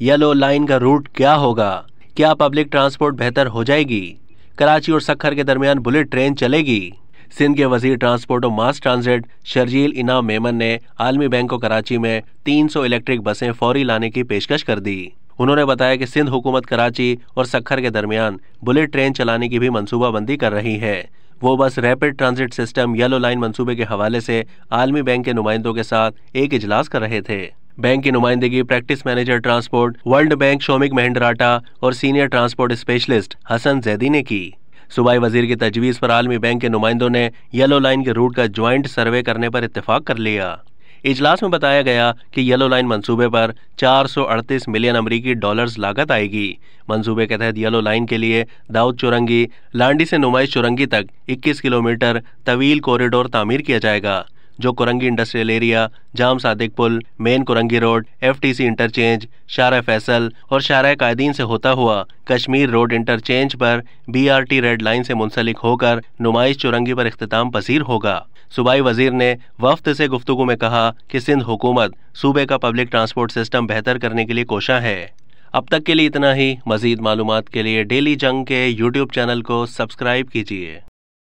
yellow line का root क्या होगा क्या पब्लिक ट्रांसपोर्ट बेहतर हो जाएगी कराची और सखर के दरमियान बुलेट ट्रेन चलेगी सिंध के वजीर ट्रांसपोर्ट और मास ट्रांजिट शर्जील इनाम मेमन ने आलमी बैंक को कराची में 300 इलेक्ट्रिक बसें फौरी लाने की पेशकश कर दी उन्होंने बताया कि सिंध हुकूमत कराची और सखर के दरमियान बुलेट ट्रेन चलाने की भी बंदी कर रही है वो bus rapid transit system yellow line मनसूबे के हवाले से आलमी बैंक के नुमाइंदों के साथ एक इजलास कर रहे थे बैंक की नुमाइंदगी practice manager transport world bank Shomik Mehndiratta और senior transport specialist Hasan Zaidi ने की सूबाई वजीर की तजवीज़ पर आलमी बैंक के नुमाइंदों ने येलो लाइन के रूट का ज्वाइंट सर्वे करने पर इतफाक कर लिया इजलास में बताया गया कि येलो लाइन मंसूबे पर 438 मिलियन अमरीकी डॉलर्स लागत आएगी मंसूबे के तहत येलो लाइन के लिए दाऊद चुरंगी लांडी से नुमाइश चुरंगी तक 21 किलोमीटर तवील कॉरिडोर तामीर किया जाएगा जो कोरंगी इंडस्ट्रियल एरिया जाम सादिक पुल मेन कोरंगी रोड सी इंटरचेंज शारा फैसल और शारा कायदीन से होता हुआ कश्मीर रोड इंटरचेंज पर बीआरटी रेड लाइन से मुंसलिक होकर नुमाइश चुरंगी पर अख्ताम पसीर होगा सूबाई वजीर ने वफ्त से गुफ्तु में कहा कि सिंध हुकूमत सूबे का पब्लिक ट्रांसपोर्ट सिस्टम बेहतर करने के लिए कोशा है अब तक के लिए इतना ही मजीद मालूम के लिए डेली जंग के यूट्यूब चैनल को सब्सक्राइब कीजिए